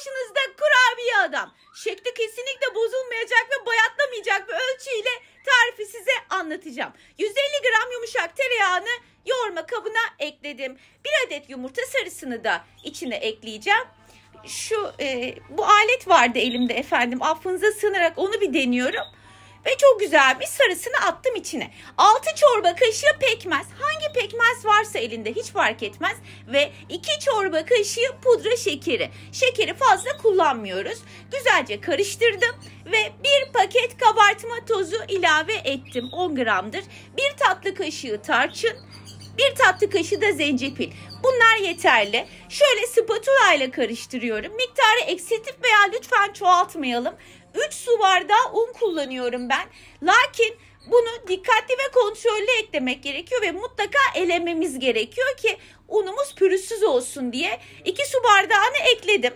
Karşınızda kurabiye adam. Şekli kesinlikle bozulmayacak ve bayatlamayacak bir ölçüyle tarifi size anlatacağım. 150 gram yumuşak tereyağını yoğurma kabına ekledim. Bir adet yumurta sarısını da içine ekleyeceğim. Şu e, bu alet vardı elimde efendim. Affınıza sığınarak onu bir deniyorum ve çok güzel bir sarısını attım içine. 6 çorba kaşığı pekmez. Hangi pekmez varsa elinde hiç fark etmez ve 2 çorba kaşığı pudra şekeri. Şekeri fazla kullanmıyoruz. Güzelce karıştırdım ve 1 paket kabartma tozu ilave ettim. 10 gramdır. 1 tatlı kaşığı tarçın, 1 tatlı kaşığı da zencefil. Bunlar yeterli. Şöyle spatula ile karıştırıyorum. Miktarı eksiltip veya lütfen çoğaltmayalım. 3 su bardağı un kullanıyorum ben. Lakin bunu dikkatli ve kontrollü eklemek gerekiyor ve mutlaka elememiz gerekiyor ki unumuz pürüzsüz olsun diye. 2 su bardağını ekledim.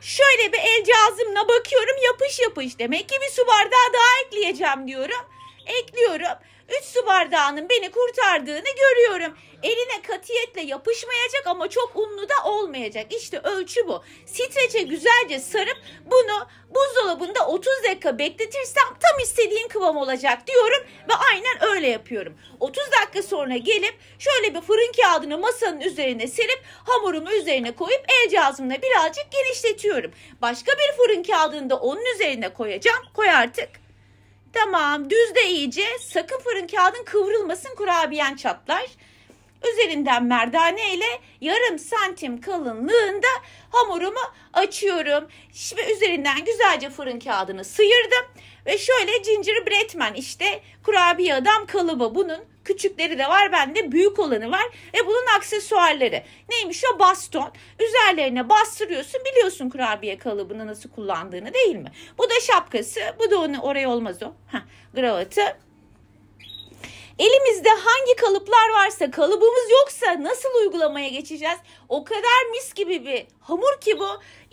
Şöyle bir el cazımla bakıyorum yapış yapış. Demek ki bir su bardağı daha ekleyeceğim diyorum. Ekliyorum. 3 su bardağının beni kurtardığını görüyorum. Eline katiyetle yapışmayacak ama çok unlu da olmayacak. İşte ölçü bu. Streçe güzelce sarıp bunu buzdolabında 30 dakika bekletirsem tam istediğin kıvam olacak diyorum ve aynen öyle yapıyorum. 30 dakika sonra gelip şöyle bir fırın kağıdını masanın üzerine serip hamurumu üzerine koyup el cazımla birazcık genişletiyorum. Başka bir fırın kağıdını da onun üzerine koyacağım. Koy artık. Tamam düz de iyice. Sakın fırın kağıdın kıvrılmasın kurabiyen çatlar. Üzerinden merdane ile yarım santim kalınlığında hamurumu açıyorum. Şimdi üzerinden güzelce fırın kağıdını sıyırdım. Ve şöyle cincir Bretman işte kurabiye adam kalıbı bunun küçükleri de var bende büyük olanı var ve bunun aksesuarları neymiş o baston üzerlerine bastırıyorsun biliyorsun kurabiye kalıbını nasıl kullandığını değil mi bu da şapkası bu da onu oraya olmaz o Heh, gravatı Elimizde hangi kalıplar varsa, kalıbımız yoksa nasıl uygulamaya geçeceğiz? O kadar mis gibi bir hamur ki bu.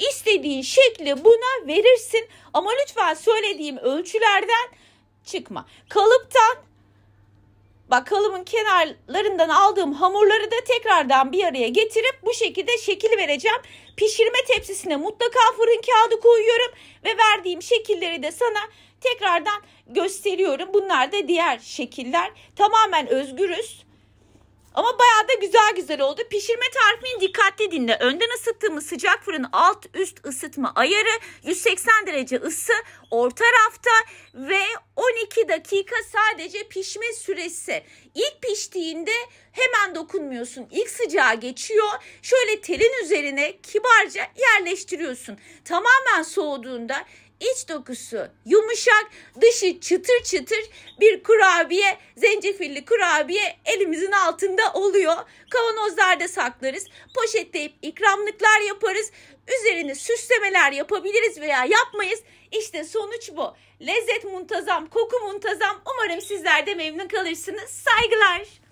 İstediğin şekli buna verirsin ama lütfen söylediğim ölçülerden çıkma. Kalıptan bak kalımın kenarlarından aldığım hamurları da tekrardan bir araya getirip bu şekilde şekil vereceğim. Pişirme tepsisine mutlaka fırın kağıdı koyuyorum ve verdiğim şekilleri de sana tekrardan gösteriyorum. Bunlar da diğer şekiller. Tamamen özgürüz. Ama bayağı da güzel güzel oldu. Pişirme tarifini dikkatli dinle. Önden ısıttığımız sıcak fırın alt üst ısıtma ayarı 180 derece ısı orta rafta ve 12 dakika sadece pişme süresi. İlk piştiğinde hemen dokunmuyorsun. İlk sıcağı geçiyor. Şöyle telin üzerine kibarca yerleştiriyorsun. Tamamen soğuduğunda iç dokusu yumuşak, dışı çıtır çıtır bir kurabiye, zencefilli kurabiye elimizin altında oluyor. Kavanozlarda saklarız, poşetleyip ikramlıklar yaparız, üzerine süslemeler yapabiliriz veya yapmayız. İşte sonuç bu. Lezzet muntazam, koku muntazam. Umarım sizler de memnun kalırsınız. Saygılar.